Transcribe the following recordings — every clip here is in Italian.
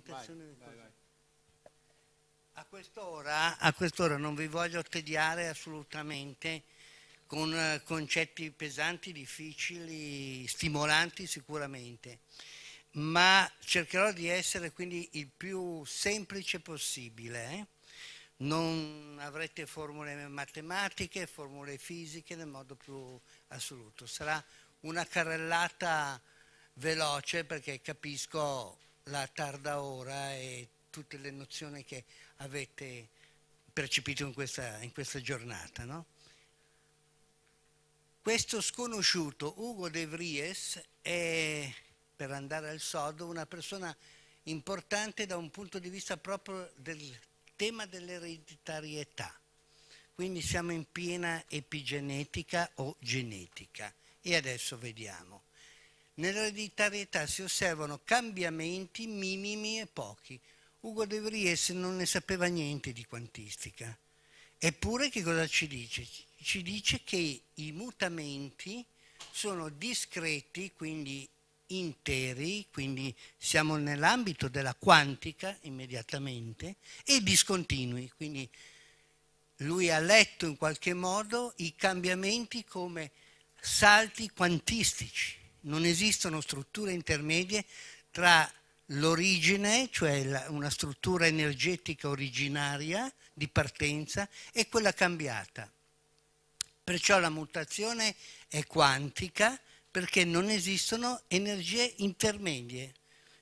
presentazione vai, del vai, vai. A quest'ora, a non vi voglio tediare assolutamente con eh, concetti pesanti, difficili, stimolanti sicuramente, ma cercherò di essere quindi il più semplice possibile. Eh. Non avrete formule matematiche, formule fisiche nel modo più assoluto. Sarà una carrellata veloce perché capisco la tarda ora e tutte le nozioni che avete percepito in questa, in questa giornata. No? Questo sconosciuto, Ugo De Vries, è, per andare al sodo, una persona importante da un punto di vista proprio del tema dell'ereditarietà. Quindi siamo in piena epigenetica o genetica. E adesso vediamo. Nell'ereditarietà si osservano cambiamenti minimi e pochi. Ugo de Vries non ne sapeva niente di quantistica. Eppure che cosa ci dice? Ci dice che i mutamenti sono discreti, quindi interi, quindi siamo nell'ambito della quantica immediatamente, e discontinui, quindi lui ha letto in qualche modo i cambiamenti come salti quantistici non esistono strutture intermedie tra l'origine, cioè una struttura energetica originaria di partenza, e quella cambiata. Perciò la mutazione è quantica perché non esistono energie intermedie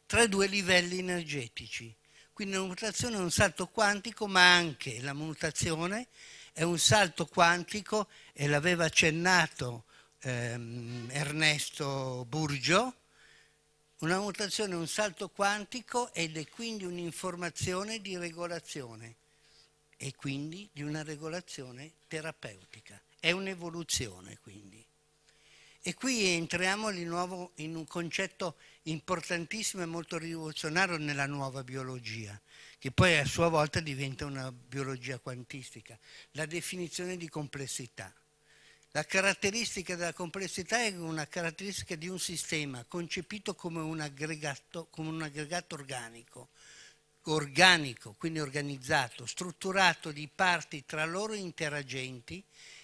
tra i due livelli energetici. Quindi la mutazione è un salto quantico, ma anche la mutazione è un salto quantico, e l'aveva accennato ehm, Ernesto Burgio, una mutazione, è un salto quantico ed è quindi un'informazione di regolazione e quindi di una regolazione terapeutica. È un'evoluzione quindi. E qui entriamo di nuovo in un concetto importantissimo e molto rivoluzionario nella nuova biologia, che poi a sua volta diventa una biologia quantistica, la definizione di complessità. La caratteristica della complessità è una caratteristica di un sistema concepito come un aggregato, come un aggregato organico, organico, quindi organizzato, strutturato di parti tra loro interagenti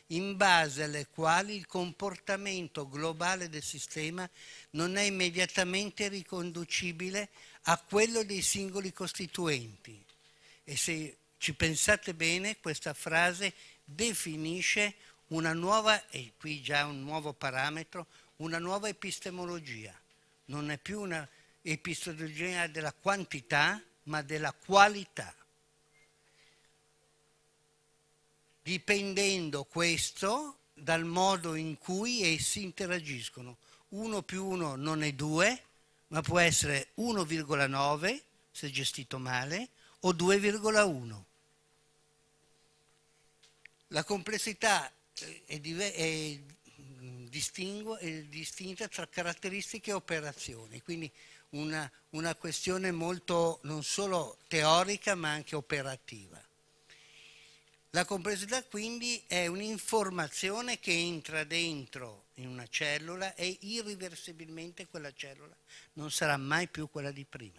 in base alle quali il comportamento globale del sistema non è immediatamente riconducibile a quello dei singoli costituenti. E se ci pensate bene, questa frase definisce una nuova, e qui già un nuovo parametro, una nuova epistemologia. Non è più una epistemologia della quantità, ma della qualità. Dipendendo questo dal modo in cui essi interagiscono. 1 più 1 non è 2, ma può essere 1,9 se gestito male o 2,1. La complessità è, è, distingo, è distinta tra caratteristiche e operazioni, quindi una, una questione molto non solo teorica ma anche operativa. La complessità quindi è un'informazione che entra dentro in una cellula e irriversibilmente quella cellula non sarà mai più quella di prima,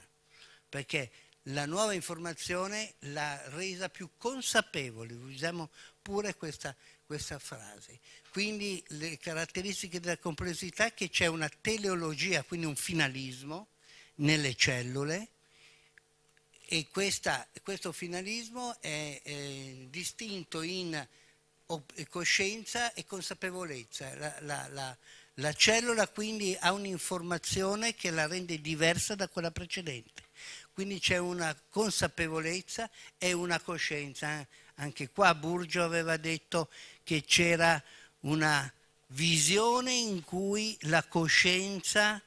perché la nuova informazione l'ha resa più consapevole, usiamo pure questa, questa frase. Quindi le caratteristiche della complessità è che c'è una teleologia, quindi un finalismo nelle cellule e questa, questo finalismo è, è distinto in coscienza e consapevolezza. La, la, la, la cellula quindi ha un'informazione che la rende diversa da quella precedente. Quindi c'è una consapevolezza e una coscienza. Eh. Anche qua Burgio aveva detto che c'era una visione in cui la coscienza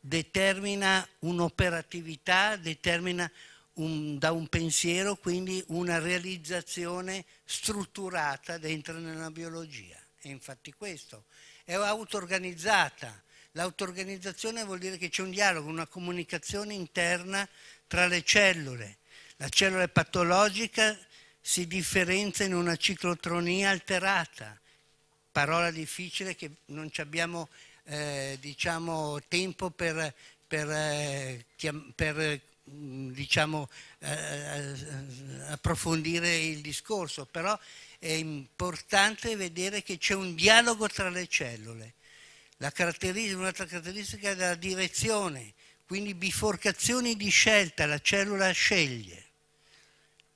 determina un'operatività, determina un, da un pensiero quindi una realizzazione strutturata dentro nella biologia. E infatti questo è auto-organizzata. L'auto-organizzazione vuol dire che c'è un dialogo, una comunicazione interna tra le cellule. La cellula è patologica si differenzia in una ciclotronia alterata, parola difficile che non abbiamo eh, diciamo, tempo per, per, eh, per mm, diciamo, eh, eh, approfondire il discorso, però è importante vedere che c'è un dialogo tra le cellule. Caratteristica, un'altra caratteristica è la direzione, quindi biforcazioni di scelta, la cellula sceglie.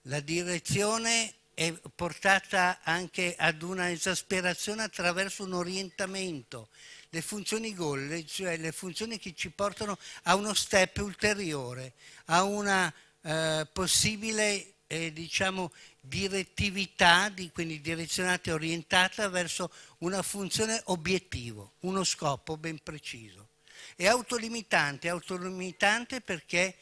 La direzione è portata anche ad una esasperazione attraverso un orientamento. Le funzioni goal, cioè le funzioni che ci portano a uno step ulteriore, a una eh, possibile eh, diciamo, direttività, di, quindi direzionata e orientata verso una funzione obiettivo, uno scopo ben preciso. È autolimitante, è autolimitante perché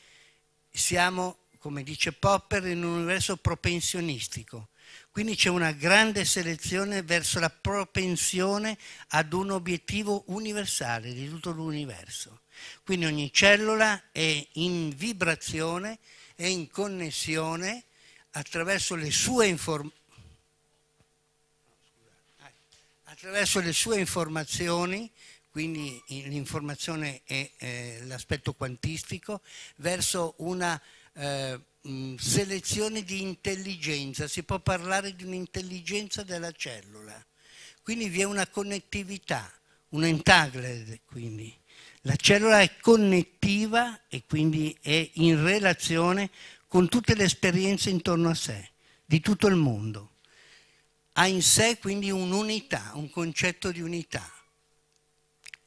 siamo come dice Popper, in un universo propensionistico. Quindi c'è una grande selezione verso la propensione ad un obiettivo universale di tutto l'universo. Quindi ogni cellula è in vibrazione, è in connessione attraverso le sue informazioni attraverso le sue informazioni, quindi l'informazione è eh, l'aspetto quantistico, verso una eh, mm, selezione di intelligenza, si può parlare di un'intelligenza della cellula. Quindi vi è una connettività, un entagled quindi. La cellula è connettiva e quindi è in relazione con tutte le esperienze intorno a sé, di tutto il mondo. Ha in sé quindi un'unità, un concetto di unità.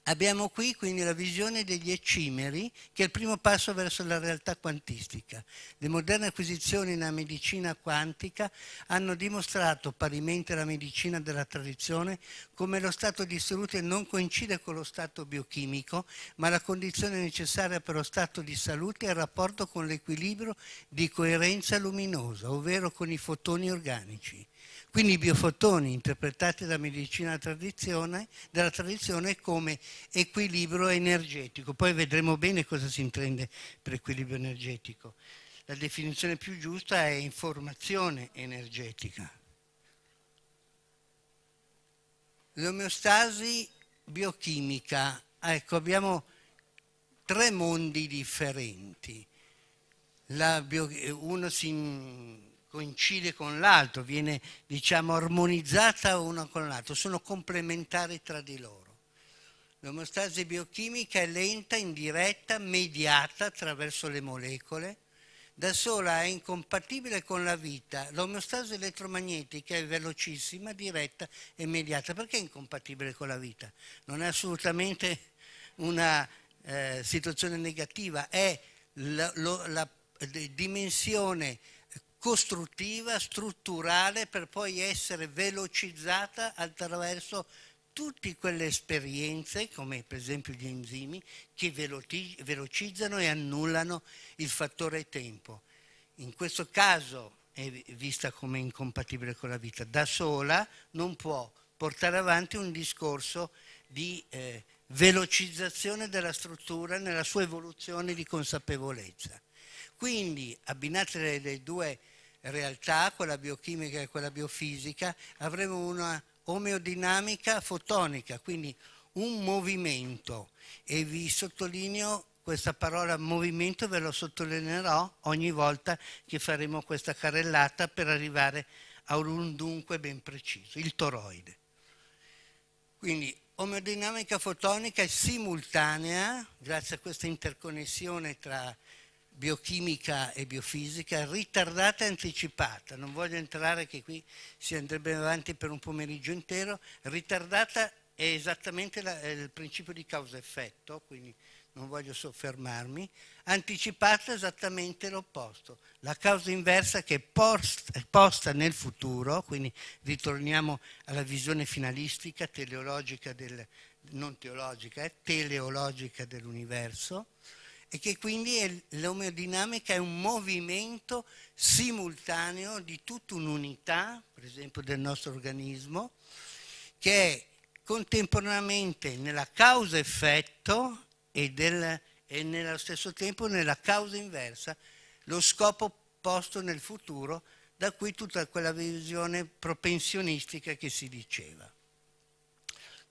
Abbiamo qui quindi la visione degli eccimeri, che è il primo passo verso la realtà quantistica. Le moderne acquisizioni nella medicina quantica hanno dimostrato, parimenti alla medicina della tradizione, come lo stato di salute non coincide con lo stato biochimico, ma la condizione necessaria per lo stato di salute è il rapporto con l'equilibrio di coerenza luminosa, ovvero con i fotoni organici. Quindi i biofotoni interpretati dalla medicina tradizione, della tradizione come equilibrio energetico. Poi vedremo bene cosa si intende per equilibrio energetico. La definizione più giusta è informazione energetica. L'omeostasi biochimica. Ecco, abbiamo tre mondi differenti. Bio, uno si coincide con l'altro, viene diciamo armonizzata una con l'altro, sono complementari tra di loro. L'omostasi biochimica è lenta, indiretta, mediata attraverso le molecole, da sola è incompatibile con la vita. L'omeostasi elettromagnetica è velocissima, diretta e mediata. Perché è incompatibile con la vita? Non è assolutamente una eh, situazione negativa, è la, lo, la dimensione costruttiva, strutturale, per poi essere velocizzata attraverso tutte quelle esperienze, come per esempio gli enzimi, che velocizzano e annullano il fattore tempo. In questo caso è vista come incompatibile con la vita. Da sola non può portare avanti un discorso di eh, velocizzazione della struttura nella sua evoluzione di consapevolezza. Quindi abbinate le due realtà, quella biochimica e quella biofisica, avremo una omeodinamica fotonica, quindi un movimento. E vi sottolineo questa parola movimento, ve lo sottolineerò ogni volta che faremo questa carrellata per arrivare a un dunque ben preciso, il toroide. Quindi omeodinamica fotonica è simultanea, grazie a questa interconnessione tra biochimica e biofisica ritardata e anticipata, non voglio entrare che qui si andrebbe avanti per un pomeriggio intero, ritardata è esattamente la, è il principio di causa-effetto, quindi non voglio soffermarmi, anticipata è esattamente l'opposto, la causa inversa che è posta, posta nel futuro, quindi ritorniamo alla visione finalistica, teleologica del, non teologica, eh, teleologica dell'universo, e che quindi è, l'omeodinamica è un movimento simultaneo di tutta un'unità, per esempio del nostro organismo, che è contemporaneamente nella causa-effetto e, del, e nello stesso tempo nella causa inversa, lo scopo posto nel futuro, da cui tutta quella visione propensionistica che si diceva.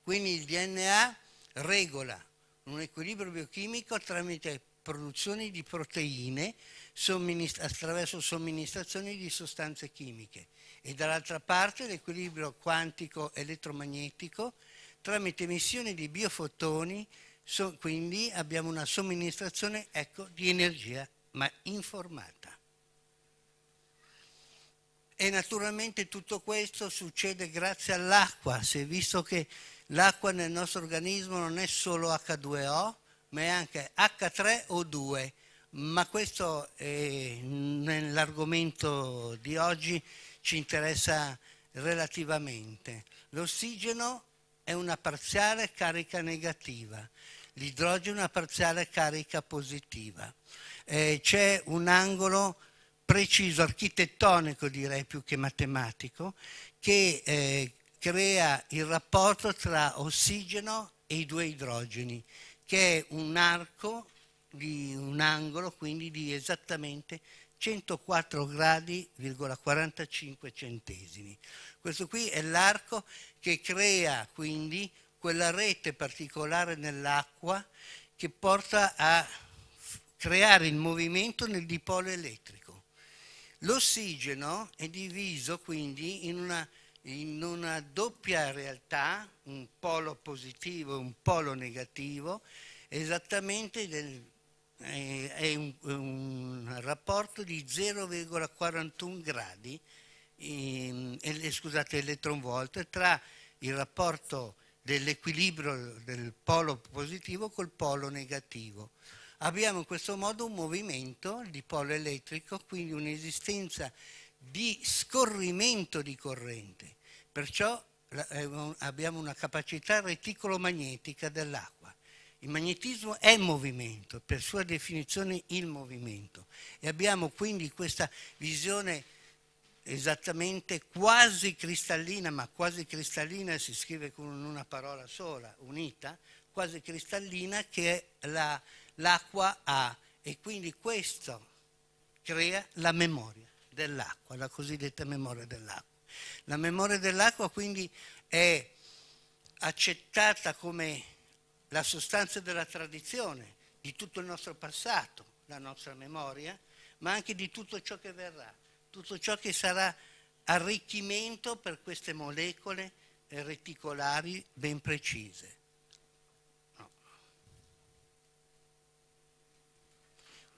Quindi il DNA regola un equilibrio biochimico tramite produzione di proteine somminist attraverso somministrazioni di sostanze chimiche e dall'altra parte l'equilibrio quantico elettromagnetico tramite emissione di biofotoni, so quindi abbiamo una somministrazione ecco, di energia ma informata. E naturalmente tutto questo succede grazie all'acqua, si è visto che L'acqua nel nostro organismo non è solo H2O, ma è anche H3O2. Ma questo è nell'argomento di oggi ci interessa relativamente. L'ossigeno è una parziale carica negativa, l'idrogeno è una parziale carica positiva. Eh, c'è un angolo preciso, architettonico direi più che matematico, che eh, crea il rapporto tra ossigeno e i due idrogeni, che è un arco di un angolo quindi di esattamente 104 gradi, 45 centesimi. Questo qui è l'arco che crea quindi quella rete particolare nell'acqua che porta a creare il movimento nel dipolo elettrico. L'ossigeno è diviso quindi in una in una doppia realtà, un polo positivo e un polo negativo, esattamente del, eh, è un, un, rapporto di 0,41 gradi, eh, scusate, elettronvolt, tra il rapporto dell'equilibrio del polo positivo col polo negativo. Abbiamo in questo modo un movimento di polo elettrico, quindi un'esistenza di scorrimento di corrente. Perciò eh, abbiamo una capacità reticolomagnetica dell'acqua. Il magnetismo è movimento, per sua definizione il movimento. E abbiamo quindi questa visione esattamente quasi cristallina, ma quasi cristallina si scrive con una parola sola, unita, quasi cristallina che l'acqua la, ha. E quindi questo crea la memoria dell'acqua, la cosiddetta memoria dell'acqua. La memoria dell'acqua quindi è accettata come la sostanza della tradizione, di tutto il nostro passato, la nostra memoria, ma anche di tutto ciò che verrà, tutto ciò che sarà arricchimento per queste molecole reticolari ben precise.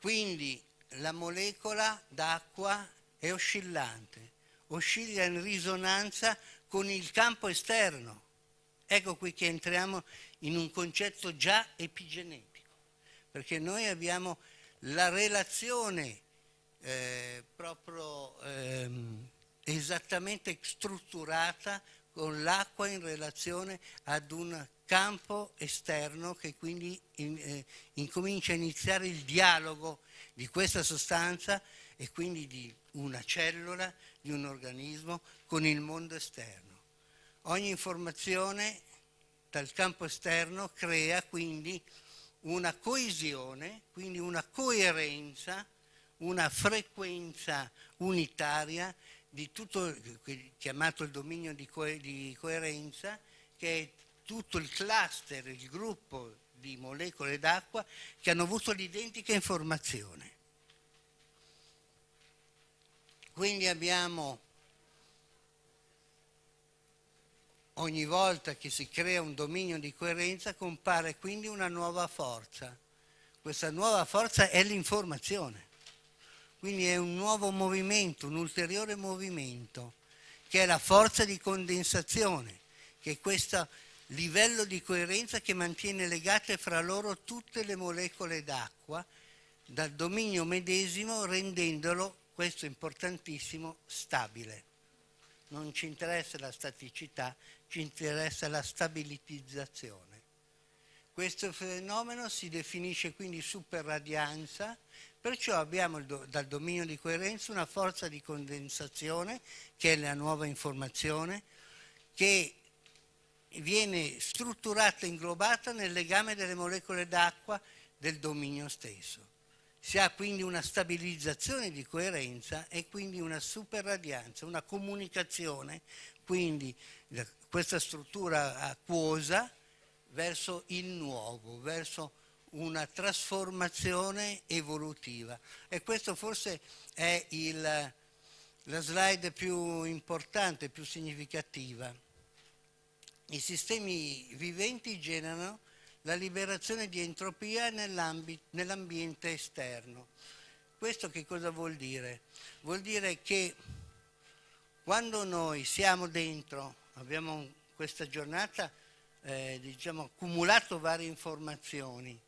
Quindi la molecola d'acqua è oscillante, oscilla in risonanza con il campo esterno. Ecco qui che entriamo in un concetto già epigenetico, perché noi abbiamo la relazione eh, proprio ehm, esattamente strutturata con l'acqua in relazione ad un campo esterno che quindi in, eh, incomincia a iniziare il dialogo di questa sostanza e quindi di una cellula, di un organismo con il mondo esterno. Ogni informazione dal campo esterno crea quindi una coesione, quindi una coerenza, una frequenza unitaria di tutto chiamato il dominio di, co di coerenza che è tutto il cluster, il gruppo di molecole d'acqua che hanno avuto l'identica informazione. Quindi abbiamo ogni volta che si crea un dominio di coerenza compare quindi una nuova forza. Questa nuova forza è l'informazione. Quindi è un nuovo movimento, un ulteriore movimento, che è la forza di condensazione, che questa livello di coerenza che mantiene legate fra loro tutte le molecole d'acqua dal dominio medesimo rendendolo, questo è importantissimo, stabile. Non ci interessa la staticità, ci interessa la stabilizzazione. Questo fenomeno si definisce quindi superradianza, perciò abbiamo dal dominio di coerenza una forza di condensazione, che è la nuova informazione, che viene strutturata, inglobata nel legame delle molecole d'acqua del dominio stesso. Si ha quindi una stabilizzazione di coerenza e quindi una superradianza, una comunicazione, quindi questa struttura acquosa verso il nuovo, verso una trasformazione evolutiva. E questo forse è il, la slide più importante, più significativa i sistemi viventi generano la liberazione di entropia nell'ambiente esterno. Questo che cosa vuol dire? Vuol dire che quando noi siamo dentro, abbiamo questa giornata eh, diciamo, accumulato varie informazioni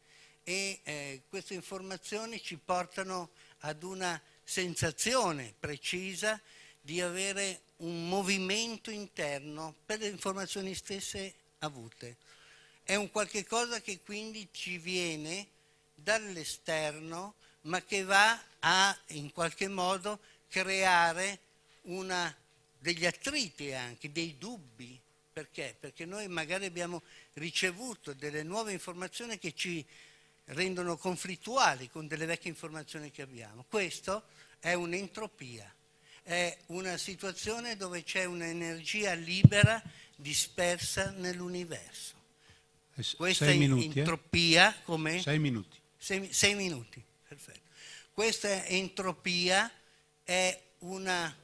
e eh, queste informazioni ci portano ad una sensazione precisa di avere un movimento interno per le informazioni stesse avute. È un qualche cosa che quindi ci viene dall'esterno ma che va a in qualche modo creare una, degli attriti anche, dei dubbi. Perché? Perché noi magari abbiamo ricevuto delle nuove informazioni che ci rendono conflittuali con delle vecchie informazioni che abbiamo. Questo è un'entropia è una situazione dove c'è un'energia libera dispersa nell'universo. Eh, Questa sei minuti, eh? entropia, eh? come? Sei minuti. Sei, sei minuti, perfetto. Questa entropia è una,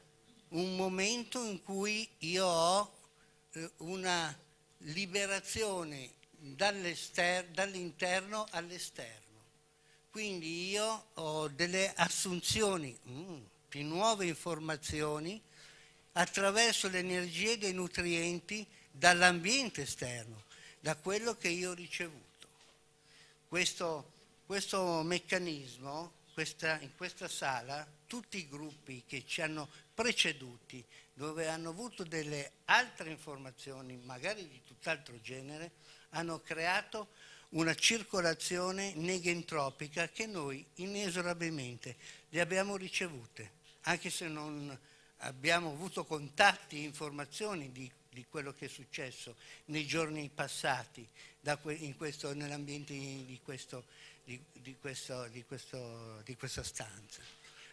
un momento in cui io ho eh, una liberazione dall'interno dall all'esterno. Quindi io ho delle assunzioni. Mm di nuove informazioni attraverso le energie dei nutrienti dall'ambiente esterno, da quello che io ho ricevuto. Questo, questo meccanismo, questa, in questa sala, tutti i gruppi che ci hanno preceduti, dove hanno avuto delle altre informazioni, magari di tutt'altro genere, hanno creato una circolazione negentropica che noi inesorabilmente le abbiamo ricevute anche se non abbiamo avuto contatti, informazioni di, di quello che è successo nei giorni passati que, nell'ambiente di, di, di, questa stanza.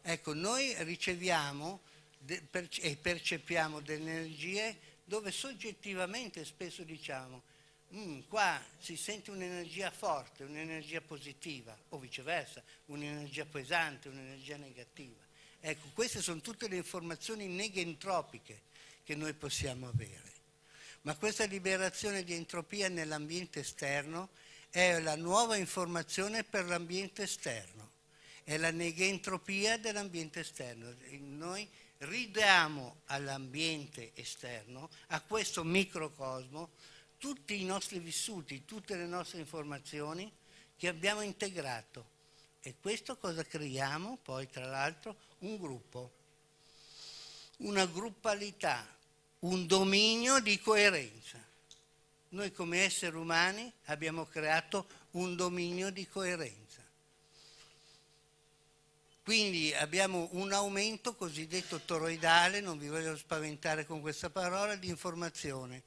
Ecco, noi riceviamo de, per, e percepiamo delle energie dove soggettivamente spesso diciamo Mm, qua si sente un'energia forte, un'energia positiva o viceversa, un'energia pesante, un'energia negativa. Ecco, queste sono tutte le informazioni negentropiche che noi possiamo avere. Ma questa liberazione di entropia nell'ambiente esterno è la nuova informazione per l'ambiente esterno, è la negentropia dell'ambiente esterno. Noi ridiamo all'ambiente esterno, a questo microcosmo, tutti i nostri vissuti, tutte le nostre informazioni che abbiamo integrato. E questo cosa creiamo? Poi tra l'altro un gruppo, una gruppalità, un dominio di coerenza. Noi come esseri umani abbiamo creato un dominio di coerenza. Quindi abbiamo un aumento cosiddetto toroidale, non vi voglio spaventare con questa parola, di informazione.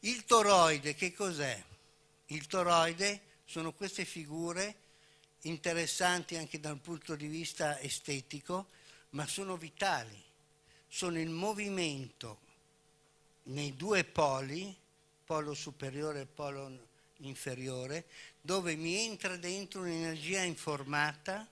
Il toroide che cos'è? Il toroide sono queste figure interessanti anche dal punto di vista estetico ma sono vitali, sono il movimento nei due poli, polo superiore e polo inferiore, dove mi entra dentro un'energia informata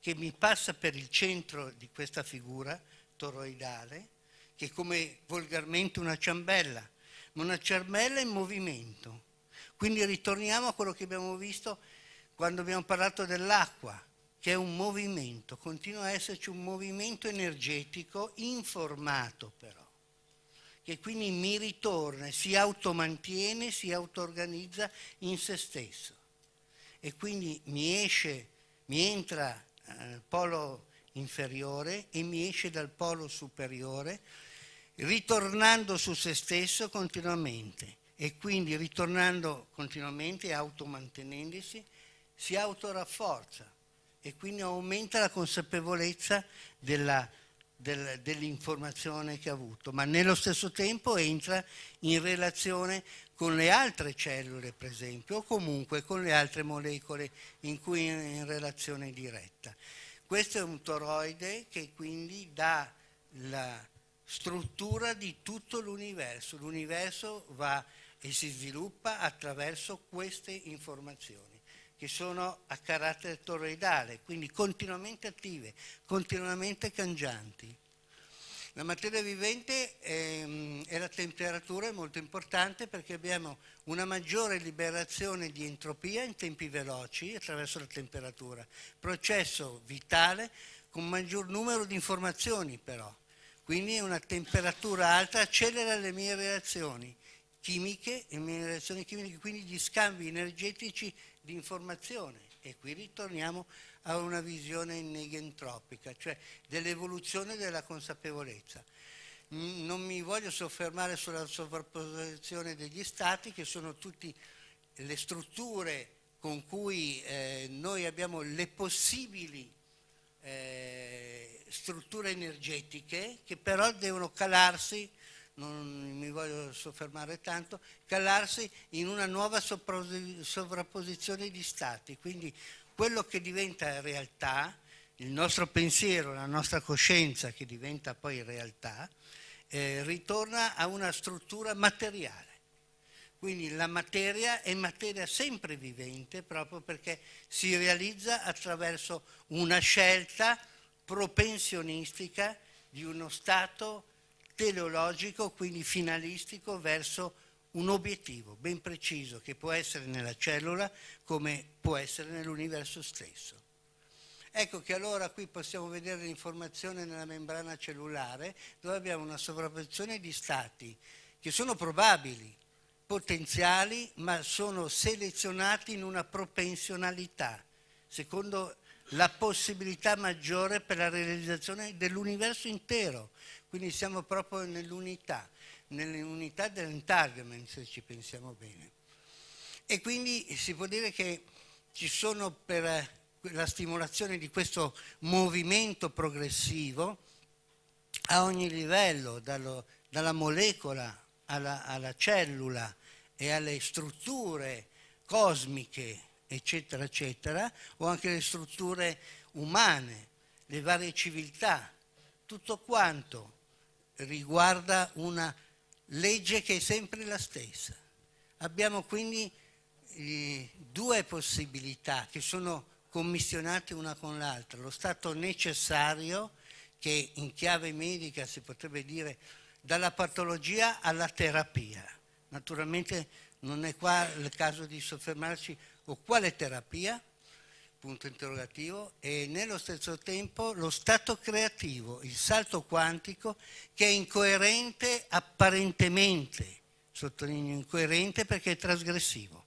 che mi passa per il centro di questa figura toroidale, che è come volgarmente una ciambella, ma una ciambella in movimento. Quindi ritorniamo a quello che abbiamo visto quando abbiamo parlato dell'acqua che è un movimento, continua a esserci un movimento energetico informato però, che quindi mi ritorna, si automantiene, si auto-organizza in se stesso. E quindi mi esce, mi entra dal eh, polo inferiore e mi esce dal polo superiore, ritornando su se stesso continuamente e quindi ritornando continuamente, automantenendosi, si autorafforza e quindi aumenta la consapevolezza della, del, dell'informazione che ha avuto, ma nello stesso tempo entra in relazione con le altre cellule, per esempio, o comunque con le altre molecole in cui è in relazione diretta. Questo è un toroide che quindi dà la struttura di tutto l'universo. L'universo va e si sviluppa attraverso queste informazioni che sono a carattere toroidale, quindi continuamente attive, continuamente cangianti. La materia vivente ehm, e la temperatura è molto importante perché abbiamo una maggiore liberazione di entropia in tempi veloci attraverso la temperatura, processo vitale con maggior numero di informazioni però, quindi una temperatura alta accelera le mie reazioni chimiche, le mie reazioni chimiche, quindi gli scambi energetici di informazione e qui ritorniamo a una visione negentropica, cioè dell'evoluzione della consapevolezza. Non mi voglio soffermare sulla sovrapposizione degli stati che sono tutte le strutture con cui eh, noi abbiamo le possibili eh, strutture energetiche che però devono calarsi non mi voglio soffermare tanto, calarsi in una nuova sovrapposizione di stati. Quindi quello che diventa realtà, il nostro pensiero, la nostra coscienza che diventa poi realtà, eh, ritorna a una struttura materiale. Quindi la materia è materia sempre vivente proprio perché si realizza attraverso una scelta propensionistica di uno stato teleologico, quindi finalistico, verso un obiettivo ben preciso che può essere nella cellula come può essere nell'universo stesso. Ecco che allora qui possiamo vedere l'informazione nella membrana cellulare dove abbiamo una sovrapposizione di stati che sono probabili, potenziali, ma sono selezionati in una propensionalità, secondo la possibilità maggiore per la realizzazione dell'universo intero, quindi siamo proprio nell'unità, nell'unità dell'entargament se ci pensiamo bene. E quindi si può dire che ci sono per eh, la stimolazione di questo movimento progressivo a ogni livello, dallo, dalla molecola alla, alla cellula e alle strutture cosmiche, eccetera, eccetera, o anche le strutture umane, le varie civiltà, tutto quanto riguarda una legge che è sempre la stessa. Abbiamo quindi eh, due possibilità che sono commissionate una con l'altra. Lo stato necessario, che in chiave medica si potrebbe dire dalla patologia alla terapia. Naturalmente non è qua il caso di soffermarci o quale terapia, punto interrogativo, e nello stesso tempo lo stato creativo, il salto quantico che è incoerente apparentemente, sottolineo incoerente perché è trasgressivo,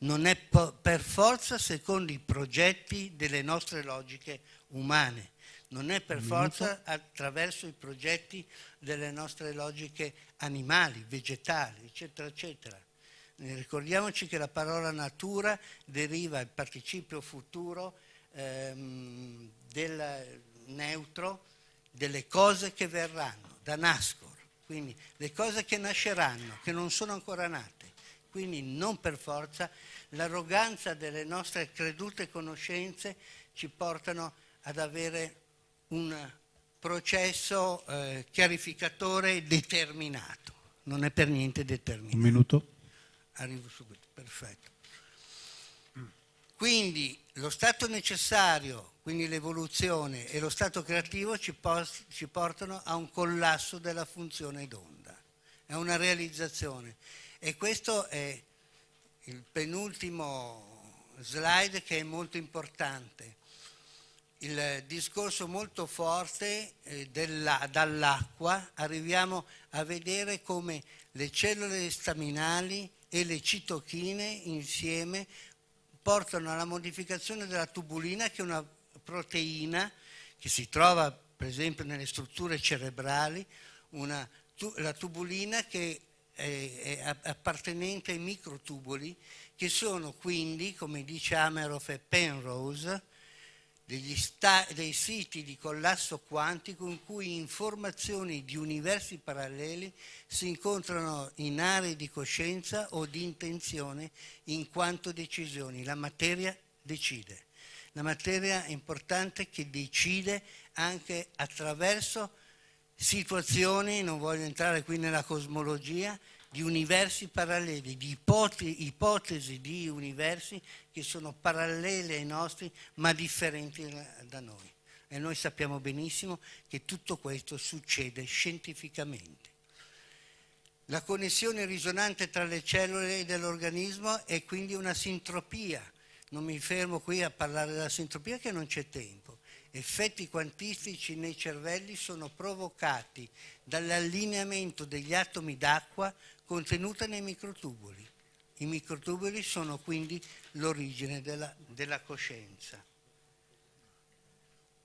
non è per forza secondo i progetti delle nostre logiche umane, non è per forza attraverso i progetti delle nostre logiche animali, vegetali, eccetera, eccetera. Eh, ricordiamoci che la parola natura deriva il participio futuro ehm, del neutro delle cose che verranno, da nascor, quindi le cose che nasceranno, che non sono ancora nate. Quindi non per forza l'arroganza delle nostre credute conoscenze ci portano ad avere un processo eh, chiarificatore determinato, non è per niente determinato. Un minuto. Arrivo subito, perfetto. Quindi lo stato necessario, quindi l'evoluzione e lo stato creativo ci, post, ci portano a un collasso della funzione d'onda, è una realizzazione. E questo è il penultimo slide che è molto importante. Il discorso molto forte eh, dall'acqua arriviamo a vedere come le cellule staminali e le citochine insieme portano alla modificazione della tubulina che è una proteina che si trova per esempio nelle strutture cerebrali, una, la tubulina che è, è appartenente ai microtuboli che sono quindi, come dice Ameroff e Penrose, sta- dei siti di collasso quantico in cui informazioni di universi paralleli si incontrano in aree di coscienza o di intenzione in quanto decisioni. La materia decide. La materia è importante che decide anche attraverso situazioni, non voglio entrare qui nella cosmologia, di universi paralleli, di ipotesi, di universi che sono parallele ai nostri ma differenti da noi. E noi sappiamo benissimo che tutto questo succede scientificamente. La connessione risonante tra le cellule dell'organismo è quindi una sintropia. Non mi fermo qui a parlare della sintropia che non c'è tempo. Effetti quantistici nei cervelli sono provocati dall'allineamento degli atomi d'acqua contenuta nei microtubuli. I microtubuli sono quindi l'origine della, della, coscienza.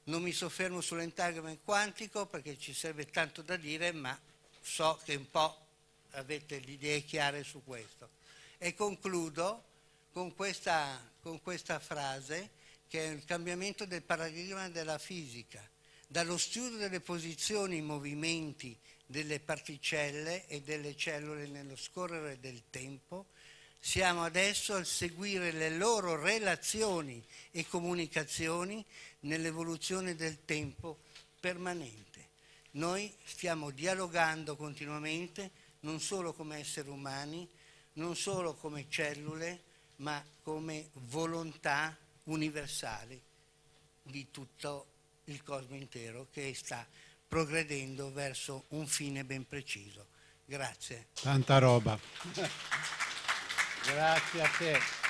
Non mi soffermo sull'entagramma quantico perché ci serve tanto da dire, ma so che un po' avete le idee chiare su questo. E concludo con questa, con questa frase che è il cambiamento del paradigma della fisica dallo studio delle posizioni i movimenti delle particelle e delle cellule nello scorrere del tempo, siamo adesso al seguire le loro relazioni e comunicazioni nell'evoluzione del tempo permanente. Noi stiamo dialogando continuamente non solo come esseri umani, non solo come cellule, ma come volontà universali di tutto il mondo il cosmo intero che sta progredendo verso un fine ben preciso. Grazie. Tanta roba. Grazie a te.